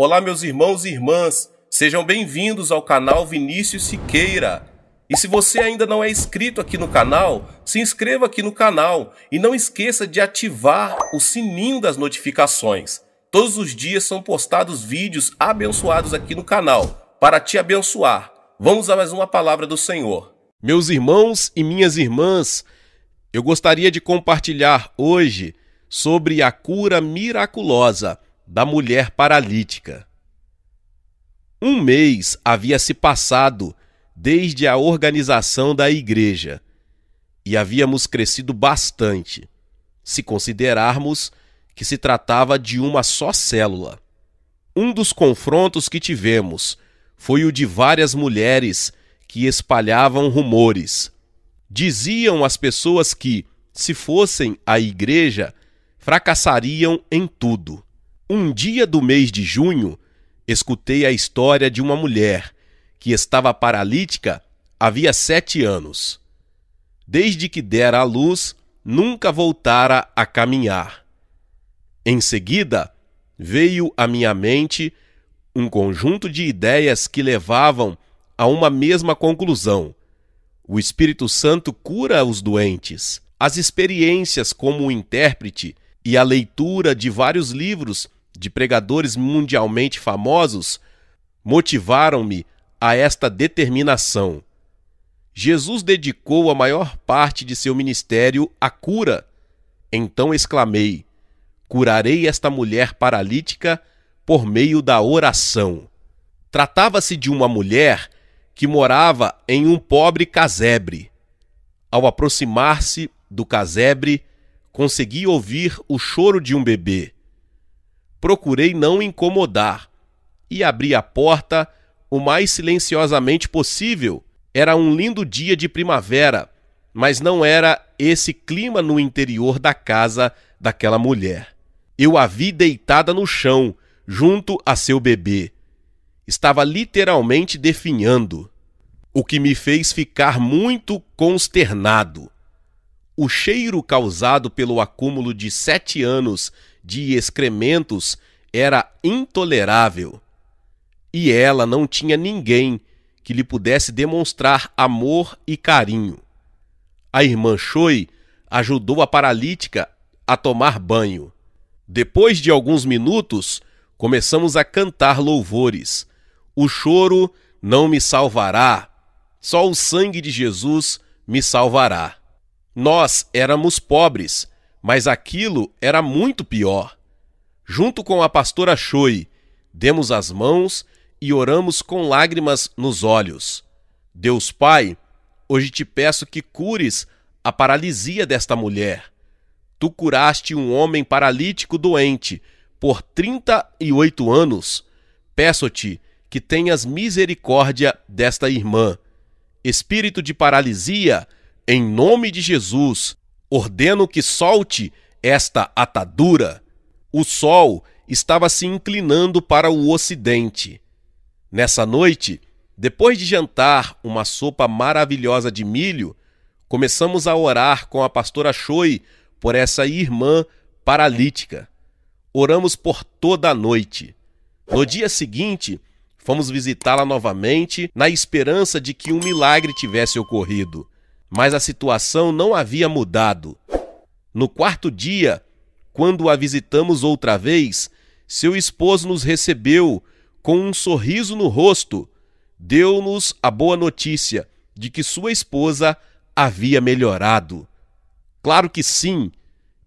Olá, meus irmãos e irmãs, sejam bem-vindos ao canal Vinícius Siqueira. E se você ainda não é inscrito aqui no canal, se inscreva aqui no canal e não esqueça de ativar o sininho das notificações. Todos os dias são postados vídeos abençoados aqui no canal, para te abençoar. Vamos a mais uma palavra do Senhor. Meus irmãos e minhas irmãs, eu gostaria de compartilhar hoje sobre a cura miraculosa da mulher paralítica. Um mês havia se passado desde a organização da igreja e havíamos crescido bastante, se considerarmos que se tratava de uma só célula. Um dos confrontos que tivemos foi o de várias mulheres que espalhavam rumores. Diziam às pessoas que, se fossem à igreja, fracassariam em tudo. Um dia do mês de junho, escutei a história de uma mulher que estava paralítica havia sete anos. Desde que dera à luz, nunca voltara a caminhar. Em seguida, veio à minha mente um conjunto de ideias que levavam a uma mesma conclusão. O Espírito Santo cura os doentes. As experiências como intérprete e a leitura de vários livros de pregadores mundialmente famosos motivaram-me a esta determinação. Jesus dedicou a maior parte de seu ministério à cura. Então exclamei: Curarei esta mulher paralítica por meio da oração. Tratava-se de uma mulher que morava em um pobre casebre. Ao aproximar-se do casebre, consegui ouvir o choro de um bebê procurei não incomodar e abri a porta o mais silenciosamente possível. Era um lindo dia de primavera, mas não era esse clima no interior da casa daquela mulher. Eu a vi deitada no chão, junto a seu bebê. Estava literalmente definhando, o que me fez ficar muito consternado. O cheiro causado pelo acúmulo de sete anos de excrementos era intolerável. E ela não tinha ninguém que lhe pudesse demonstrar amor e carinho. A irmã Choi ajudou a paralítica a tomar banho. Depois de alguns minutos, começamos a cantar louvores. O choro não me salvará, só o sangue de Jesus me salvará. Nós éramos pobres, mas aquilo era muito pior. Junto com a pastora Choi, demos as mãos e oramos com lágrimas nos olhos. Deus Pai, hoje te peço que cures a paralisia desta mulher. Tu curaste um homem paralítico doente por 38 anos. Peço-te que tenhas misericórdia desta irmã. Espírito de paralisia, em nome de Jesus, Ordeno que solte esta atadura. O sol estava se inclinando para o ocidente. Nessa noite, depois de jantar uma sopa maravilhosa de milho, começamos a orar com a pastora Choi por essa irmã paralítica. Oramos por toda a noite. No dia seguinte, fomos visitá-la novamente na esperança de que um milagre tivesse ocorrido mas a situação não havia mudado. No quarto dia, quando a visitamos outra vez, seu esposo nos recebeu com um sorriso no rosto. Deu-nos a boa notícia de que sua esposa havia melhorado. Claro que sim,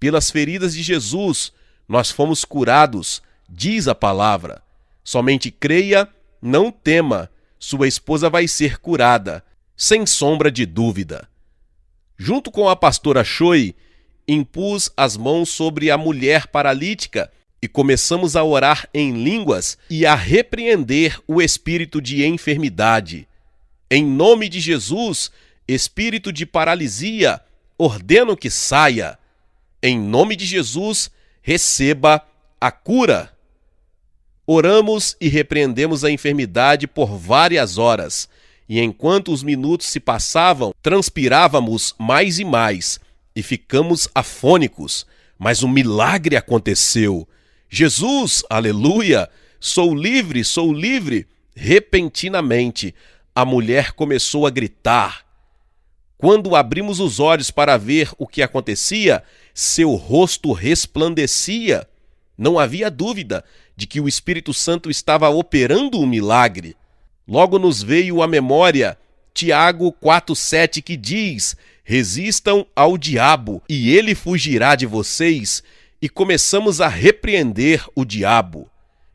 pelas feridas de Jesus nós fomos curados, diz a palavra. Somente creia, não tema, sua esposa vai ser curada sem sombra de dúvida. Junto com a pastora Choi, impus as mãos sobre a mulher paralítica e começamos a orar em línguas e a repreender o espírito de enfermidade. Em nome de Jesus, espírito de paralisia, ordeno que saia. Em nome de Jesus, receba a cura. Oramos e repreendemos a enfermidade por várias horas e enquanto os minutos se passavam, transpirávamos mais e mais e ficamos afônicos. Mas um milagre aconteceu. Jesus, aleluia! Sou livre, sou livre! Repentinamente, a mulher começou a gritar. Quando abrimos os olhos para ver o que acontecia, seu rosto resplandecia. Não havia dúvida de que o Espírito Santo estava operando um milagre. Logo nos veio à memória Tiago 4,7 que diz: Resistam ao diabo e ele fugirá de vocês. E começamos a repreender o diabo.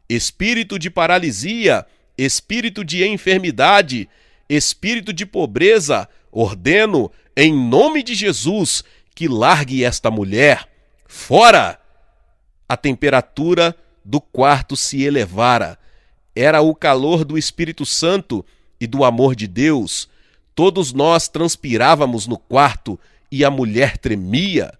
Espírito de paralisia, espírito de enfermidade, espírito de pobreza, ordeno, em nome de Jesus, que largue esta mulher. Fora! A temperatura do quarto se elevara era o calor do Espírito Santo e do amor de Deus. Todos nós transpirávamos no quarto e a mulher tremia.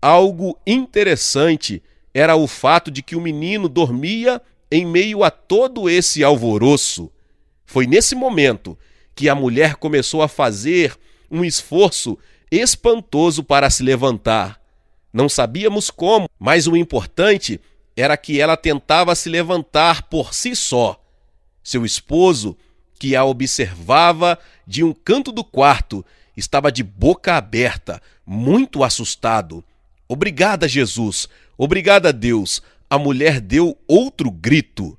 Algo interessante era o fato de que o menino dormia em meio a todo esse alvoroço. Foi nesse momento que a mulher começou a fazer um esforço espantoso para se levantar. Não sabíamos como, mas o importante era que ela tentava se levantar por si só. Seu esposo, que a observava de um canto do quarto, estava de boca aberta, muito assustado. Obrigada, Jesus! Obrigada, Deus! A mulher deu outro grito.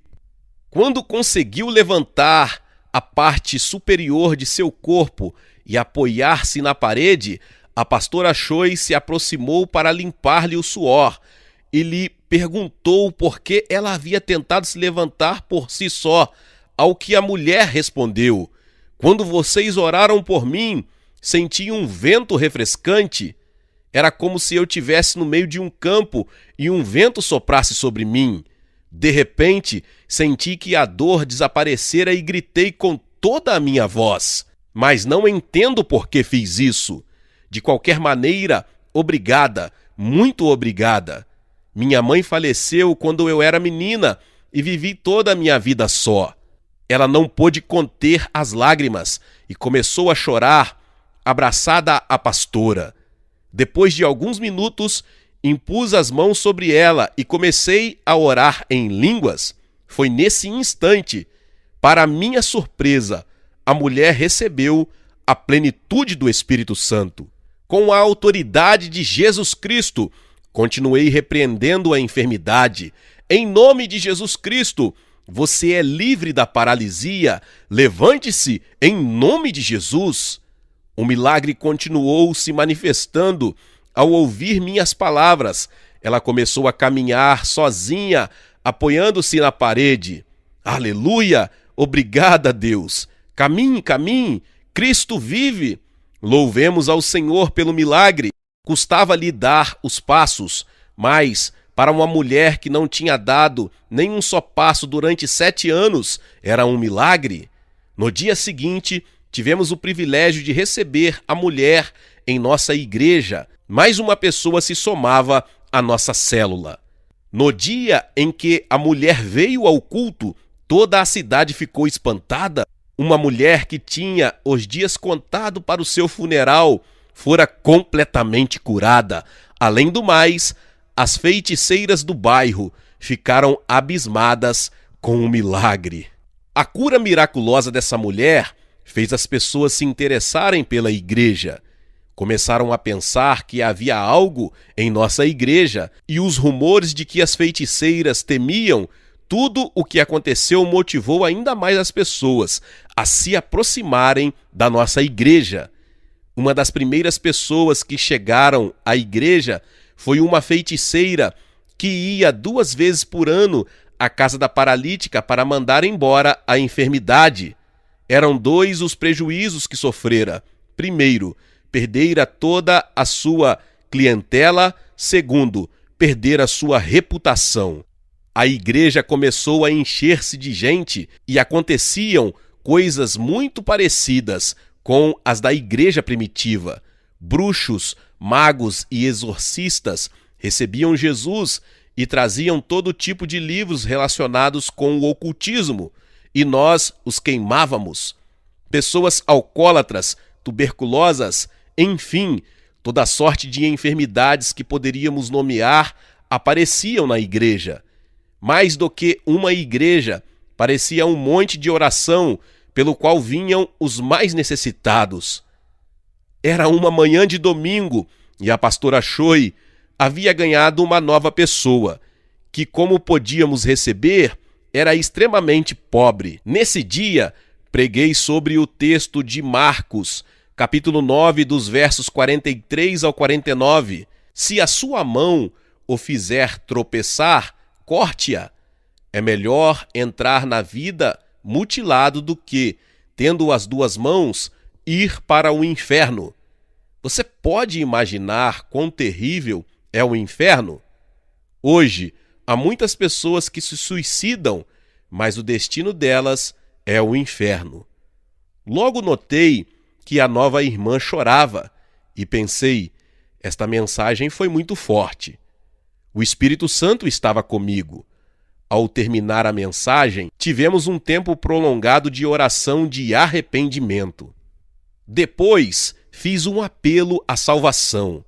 Quando conseguiu levantar a parte superior de seu corpo e apoiar-se na parede, a pastora Choi se aproximou para limpar-lhe o suor e lhe perguntou por que ela havia tentado se levantar por si só, ao que a mulher respondeu: Quando vocês oraram por mim, senti um vento refrescante. Era como se eu tivesse no meio de um campo e um vento soprasse sobre mim. De repente, senti que a dor desaparecera e gritei com toda a minha voz. Mas não entendo por que fiz isso. De qualquer maneira, obrigada, muito obrigada. Minha mãe faleceu quando eu era menina e vivi toda a minha vida só. Ela não pôde conter as lágrimas e começou a chorar, abraçada à pastora. Depois de alguns minutos, impus as mãos sobre ela e comecei a orar em línguas. Foi nesse instante, para minha surpresa, a mulher recebeu a plenitude do Espírito Santo. Com a autoridade de Jesus Cristo, Continuei repreendendo a enfermidade. Em nome de Jesus Cristo, você é livre da paralisia. Levante-se em nome de Jesus. O milagre continuou se manifestando ao ouvir minhas palavras. Ela começou a caminhar sozinha, apoiando-se na parede. Aleluia! Obrigada, Deus. Caminhe, caminhe. Cristo vive. Louvemos ao Senhor pelo milagre. Custava-lhe dar os passos, mas, para uma mulher que não tinha dado nenhum só passo durante sete anos, era um milagre. No dia seguinte, tivemos o privilégio de receber a mulher em nossa igreja. Mais uma pessoa se somava à nossa célula. No dia em que a mulher veio ao culto, toda a cidade ficou espantada. Uma mulher que tinha os dias contado para o seu funeral fora completamente curada. Além do mais, as feiticeiras do bairro ficaram abismadas com o milagre. A cura miraculosa dessa mulher fez as pessoas se interessarem pela igreja. Começaram a pensar que havia algo em nossa igreja e os rumores de que as feiticeiras temiam tudo o que aconteceu motivou ainda mais as pessoas a se aproximarem da nossa igreja. Uma das primeiras pessoas que chegaram à igreja foi uma feiticeira que ia duas vezes por ano à casa da paralítica para mandar embora a enfermidade. Eram dois os prejuízos que sofrera. Primeiro, perdera toda a sua clientela. Segundo, perdera sua reputação. A igreja começou a encher-se de gente e aconteciam coisas muito parecidas com as da igreja primitiva. Bruxos, magos e exorcistas recebiam Jesus e traziam todo tipo de livros relacionados com o ocultismo, e nós os queimávamos. Pessoas alcoólatras, tuberculosas, enfim, toda sorte de enfermidades que poderíamos nomear apareciam na igreja. Mais do que uma igreja, parecia um monte de oração pelo qual vinham os mais necessitados. Era uma manhã de domingo e a pastora Choi havia ganhado uma nova pessoa, que, como podíamos receber, era extremamente pobre. Nesse dia, preguei sobre o texto de Marcos, capítulo 9, dos versos 43 ao 49. Se a sua mão o fizer tropeçar, corte-a. É melhor entrar na vida mutilado do que, tendo as duas mãos, ir para o inferno. Você pode imaginar quão terrível é o inferno? Hoje, há muitas pessoas que se suicidam, mas o destino delas é o inferno. Logo notei que a nova irmã chorava e pensei: esta mensagem foi muito forte. O Espírito Santo estava comigo ao terminar a mensagem, tivemos um tempo prolongado de oração de arrependimento. Depois, fiz um apelo à salvação.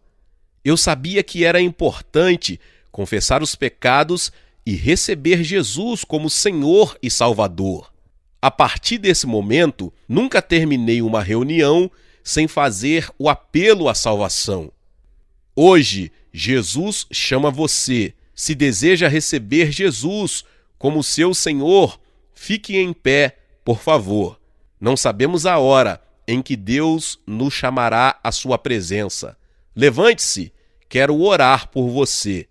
Eu sabia que era importante confessar os pecados e receber Jesus como Senhor e Salvador. A partir desse momento, nunca terminei uma reunião sem fazer o apelo à salvação. Hoje, Jesus chama você se deseja receber Jesus como seu Senhor, fique em pé, por favor. Não sabemos a hora em que Deus nos chamará à sua presença. Levante-se, quero orar por você.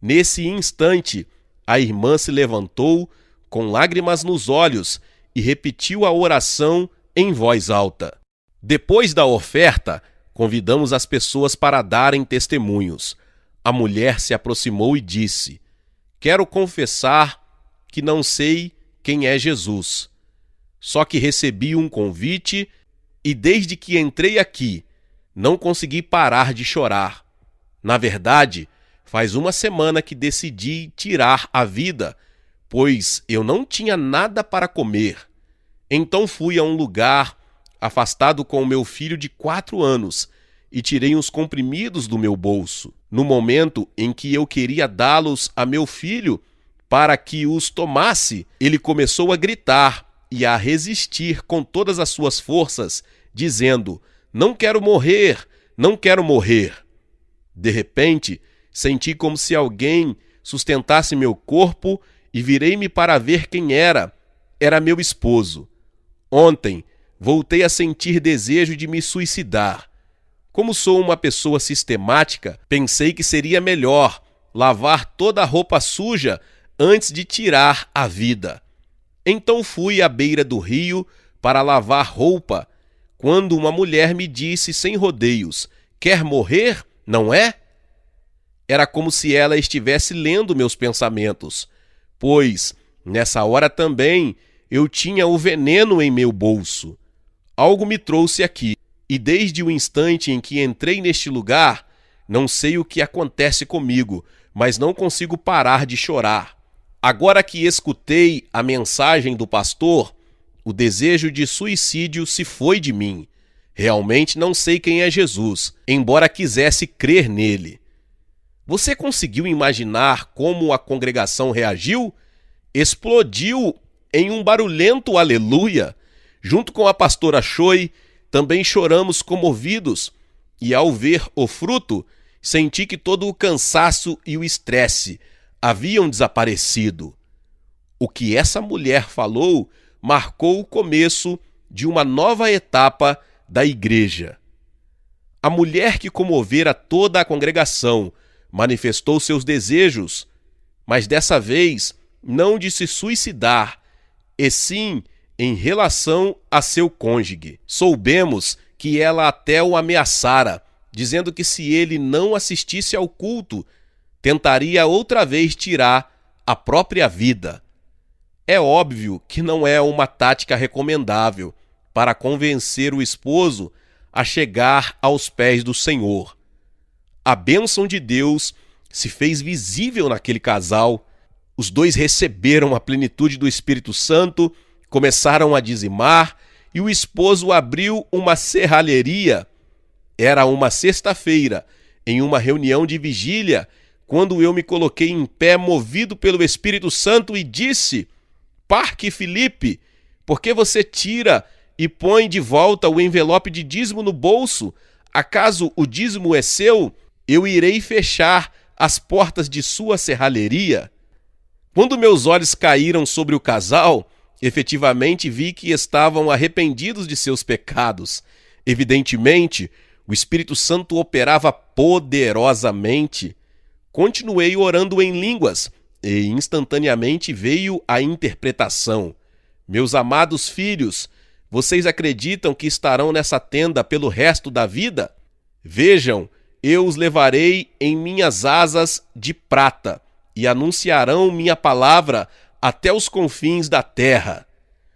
Nesse instante, a irmã se levantou com lágrimas nos olhos e repetiu a oração em voz alta. Depois da oferta, convidamos as pessoas para darem testemunhos. A mulher se aproximou e disse: Quero confessar que não sei quem é Jesus. Só que recebi um convite e desde que entrei aqui, não consegui parar de chorar. Na verdade, faz uma semana que decidi tirar a vida, pois eu não tinha nada para comer. Então fui a um lugar afastado com o meu filho de quatro anos e tirei uns comprimidos do meu bolso, no momento em que eu queria dá-los a meu filho para que os tomasse, ele começou a gritar e a resistir com todas as suas forças, dizendo: Não quero morrer, não quero morrer. De repente, senti como se alguém sustentasse meu corpo e virei-me para ver quem era. Era meu esposo. Ontem voltei a sentir desejo de me suicidar como sou uma pessoa sistemática, pensei que seria melhor lavar toda a roupa suja antes de tirar a vida. Então fui à beira do rio para lavar roupa, quando uma mulher me disse sem rodeios: Quer morrer, não é? Era como se ela estivesse lendo meus pensamentos, pois nessa hora também eu tinha o veneno em meu bolso. Algo me trouxe aqui e desde o instante em que entrei neste lugar, não sei o que acontece comigo, mas não consigo parar de chorar. Agora que escutei a mensagem do pastor, o desejo de suicídio se foi de mim. Realmente não sei quem é Jesus, embora quisesse crer nele. Você conseguiu imaginar como a congregação reagiu? Explodiu em um barulhento aleluia, junto com a pastora Choi também choramos comovidos, e ao ver o fruto, senti que todo o cansaço e o estresse haviam desaparecido. O que essa mulher falou marcou o começo de uma nova etapa da igreja. A mulher que comovera toda a congregação manifestou seus desejos, mas dessa vez não de se suicidar, e sim em relação a seu cônjuge. Soubemos que ela até o ameaçara, dizendo que se ele não assistisse ao culto, tentaria outra vez tirar a própria vida. É óbvio que não é uma tática recomendável para convencer o esposo a chegar aos pés do Senhor. A bênção de Deus se fez visível naquele casal, os dois receberam a plenitude do Espírito Santo Começaram a dizimar e o esposo abriu uma serralheria. Era uma sexta-feira, em uma reunião de vigília, quando eu me coloquei em pé, movido pelo Espírito Santo, e disse: Parque felipe por que você tira e põe de volta o envelope de dízimo no bolso? Acaso o dízimo é seu? Eu irei fechar as portas de sua serralheria. Quando meus olhos caíram sobre o casal, Efetivamente vi que estavam arrependidos de seus pecados. Evidentemente, o Espírito Santo operava poderosamente. Continuei orando em línguas e instantaneamente veio a interpretação. Meus amados filhos, vocês acreditam que estarão nessa tenda pelo resto da vida? Vejam, eu os levarei em minhas asas de prata e anunciarão minha palavra até os confins da terra.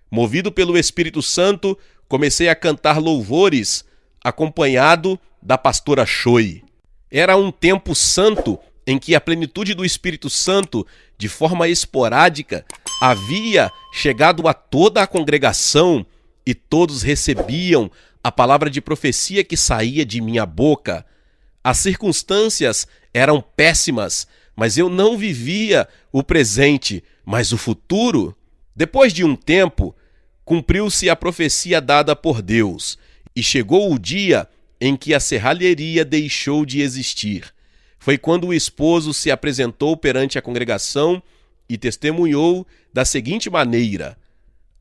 Movido pelo Espírito Santo, comecei a cantar louvores, acompanhado da pastora Choi. Era um tempo santo em que a plenitude do Espírito Santo, de forma esporádica, havia chegado a toda a congregação e todos recebiam a palavra de profecia que saía de minha boca. As circunstâncias eram péssimas, mas eu não vivia o presente, mas o futuro? Depois de um tempo, cumpriu-se a profecia dada por Deus, e chegou o dia em que a serralheria deixou de existir. Foi quando o esposo se apresentou perante a congregação e testemunhou da seguinte maneira: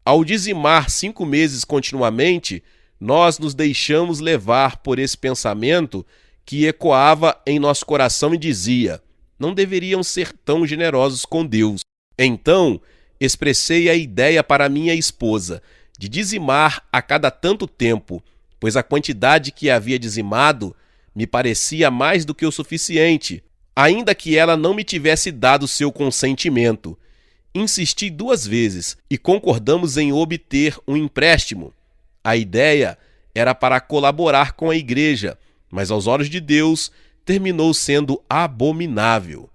Ao dizimar cinco meses continuamente, nós nos deixamos levar por esse pensamento que ecoava em nosso coração e dizia: Não deveriam ser tão generosos com Deus. Então, expressei a ideia para minha esposa de dizimar a cada tanto tempo, pois a quantidade que havia dizimado me parecia mais do que o suficiente, ainda que ela não me tivesse dado seu consentimento. Insisti duas vezes e concordamos em obter um empréstimo. A ideia era para colaborar com a igreja, mas aos olhos de Deus terminou sendo abominável.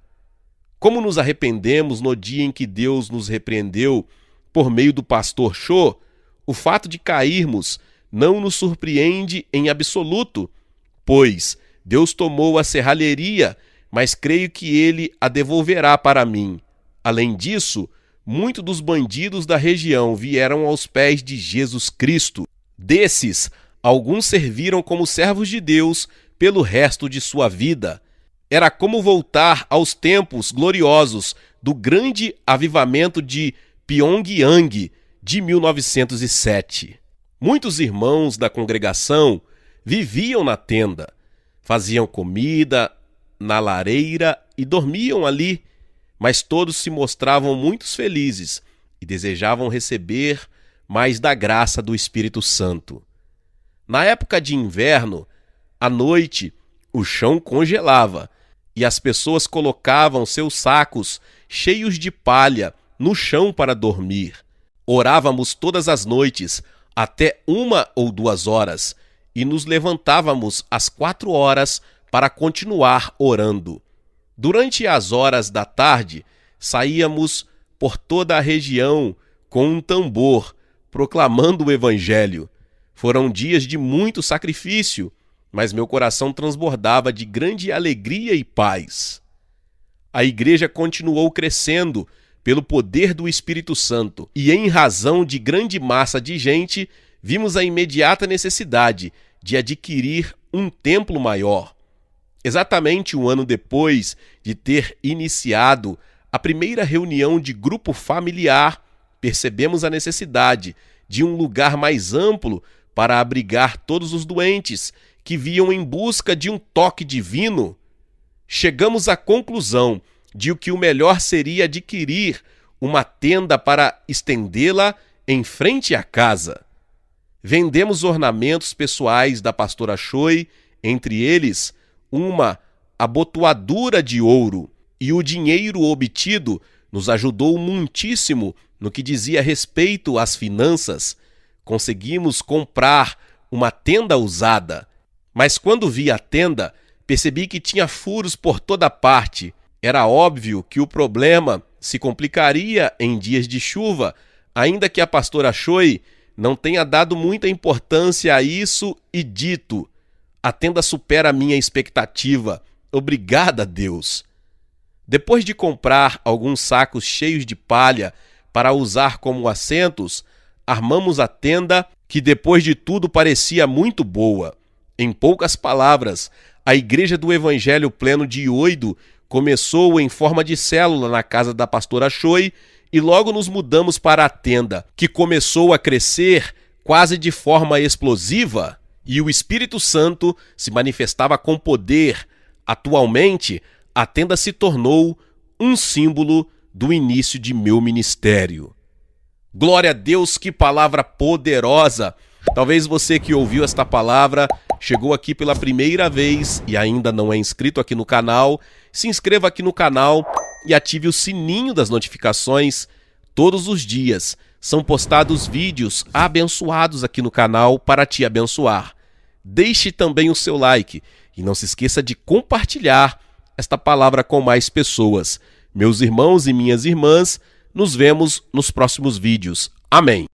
Como nos arrependemos no dia em que Deus nos repreendeu por meio do pastor Cho, o fato de cairmos não nos surpreende em absoluto, pois Deus tomou a serralheria, mas creio que ele a devolverá para mim. Além disso, muitos dos bandidos da região vieram aos pés de Jesus Cristo. Desses, alguns serviram como servos de Deus pelo resto de sua vida. Era como voltar aos tempos gloriosos do grande avivamento de Pyongyang de 1907. Muitos irmãos da congregação viviam na tenda, faziam comida na lareira e dormiam ali, mas todos se mostravam muito felizes e desejavam receber mais da graça do Espírito Santo. Na época de inverno, à noite, o chão congelava e as pessoas colocavam seus sacos cheios de palha no chão para dormir. Orávamos todas as noites, até uma ou duas horas, e nos levantávamos às quatro horas para continuar orando. Durante as horas da tarde, saíamos por toda a região com um tambor, proclamando o Evangelho. Foram dias de muito sacrifício mas meu coração transbordava de grande alegria e paz. A igreja continuou crescendo pelo poder do Espírito Santo, e em razão de grande massa de gente, vimos a imediata necessidade de adquirir um templo maior. Exatamente um ano depois de ter iniciado a primeira reunião de grupo familiar, percebemos a necessidade de um lugar mais amplo para abrigar todos os doentes que viam em busca de um toque divino, chegamos à conclusão de que o melhor seria adquirir uma tenda para estendê-la em frente à casa. Vendemos ornamentos pessoais da pastora Choi, entre eles uma abotoadura de ouro, e o dinheiro obtido nos ajudou muitíssimo no que dizia respeito às finanças. Conseguimos comprar uma tenda usada, mas quando vi a tenda, percebi que tinha furos por toda parte. Era óbvio que o problema se complicaria em dias de chuva, ainda que a pastora Choi não tenha dado muita importância a isso e dito: A tenda supera a minha expectativa. Obrigada, Deus. Depois de comprar alguns sacos cheios de palha para usar como assentos, armamos a tenda, que depois de tudo parecia muito boa. Em poucas palavras, a Igreja do Evangelho Pleno de Oido começou em forma de célula na casa da pastora Choi e logo nos mudamos para a tenda, que começou a crescer quase de forma explosiva e o Espírito Santo se manifestava com poder. Atualmente, a tenda se tornou um símbolo do início de meu ministério. Glória a Deus, que palavra poderosa! Talvez você que ouviu esta palavra Chegou aqui pela primeira vez e ainda não é inscrito aqui no canal? Se inscreva aqui no canal e ative o sininho das notificações todos os dias. São postados vídeos abençoados aqui no canal para te abençoar. Deixe também o seu like e não se esqueça de compartilhar esta palavra com mais pessoas. Meus irmãos e minhas irmãs, nos vemos nos próximos vídeos. Amém.